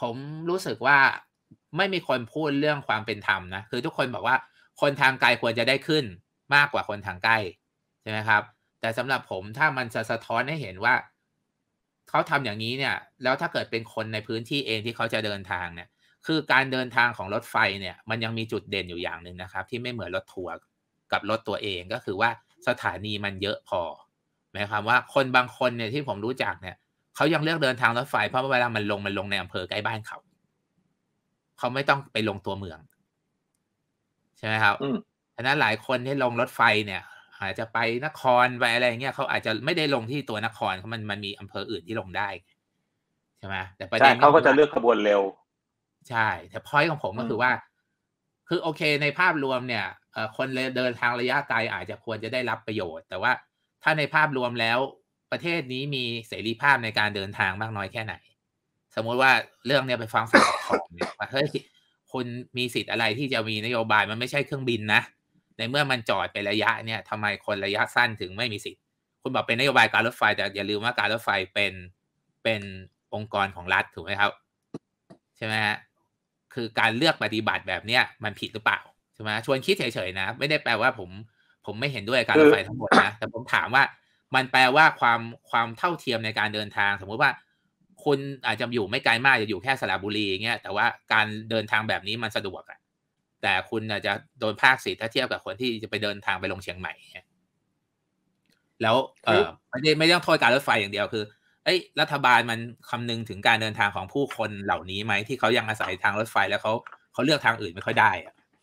ผมรู้สึกว่าไม่มีคนพูดเรื่องความเป็นธรรมนะคือทุกคนบอกว่า คนทางไกลควรจะได้ขึ้น มากกว่าคนทางใกล้ใช่ไหมครับ แต่สำหรับผมถ้ามันจะสะท้อนให้เห็นว่าเขาทำอย่างนี้เนี่ยแล้วถ้าเกิดเป็นคนในพื้นที่เองที่เขาจะเดินทางเนี่ยคือการเดินทางของรถไฟเนี่ย มันยังมีจุดเด่นอยู่อย่างหนึ่งนะครับ ที่ไม่เหมือนรถทัวร์กับรถตัวเองก็คือว่าสถานีมันเยอะพอ หมายความว่าคนบางคนเนี่ยที่ผมรู้จักเนี่ยเขายังเลือกเดินทางรถไฟ เพราะเวลามันลงมันลงในอำเภอใกล้บ้านเขา เขาไม่ต้องไปลงตัวเมือง ใช่ไหมครับฉะนั้นหลายคนที่ลงรถไฟเนี่ยอาจจะไปนครไปอะไรเงี้ยเขาอาจจะไม่ได้ลงที่ตัวนครเพราะมันมันมีอำเภออื่นที่ลงได้ใช่ไหมแต่ประเด็นเขาก็จะเลือกขบวนเร็ว ใช่ แต่พอยของผมก็คือว่า คือโอเคในภาพรวมเนี่ยคนเดินทางระยะไกลอาจจะควรจะได้รับประโยชน์ แต่ว่าถ้าในภาพรวมแล้วประเทศนี้มีเสรีภาพในการเดินทางมากน้อยแค่ไหน สมมุติว่าเรื่องเนี้ยไปฟังฝั่งของเนี่ยว่าเฮ้ยคุณมีสิทธิ์อะไรที่จะมีนโยบายมันไม่ใช่เครื่องบินนะ ในเมื่อมันจอดไประยะเนี่ยทำไมคนระยะสั้นถึงไม่มีสิทธิ์ คุณบอกเป็นนโยบายการรถไฟแต่อย่าลืมว่าการรถไฟเป็นเป็นองค์กรของรัฐถูกไหมครับ ใช่ไหมฮะ คือการเลือกปฏิบัติแบบเนี้ย มันผิดหรือเปล่าใช่ไหมชวนคิดเฉยๆนะไม่ได้แปลว่า ผมผมไม่เห็นด้วยการรถไฟทั้งหมดนะ แต่ผมถามว่ามันแปลว่าความความเท่าเทียมในการเดินทางสมมติว่าคุณอาจจะอยู่ไม่ไกลมากจะอยู่แค่สระบุรีเงี้ยแต่ว่าการเดินทางแบบนี้มันสะดวกอะแต่คุณอาจจะโดนภาคสีถ้าเทียบกับคนที่จะไปเดินทางไปลงเชียงใหม่แล้วเออไม่ได้ไม่ต้องโทษการรถไฟอย่างเดียวคือ เอ้ยรัฐบาลมันคำนึงถึงการเดินทางของผู้คนเหล่านี้ไหมที่เขายังอาศัยทางรถไฟแล้วเขาเขาเลือกทางอื่นไม่ค่อยได้อะ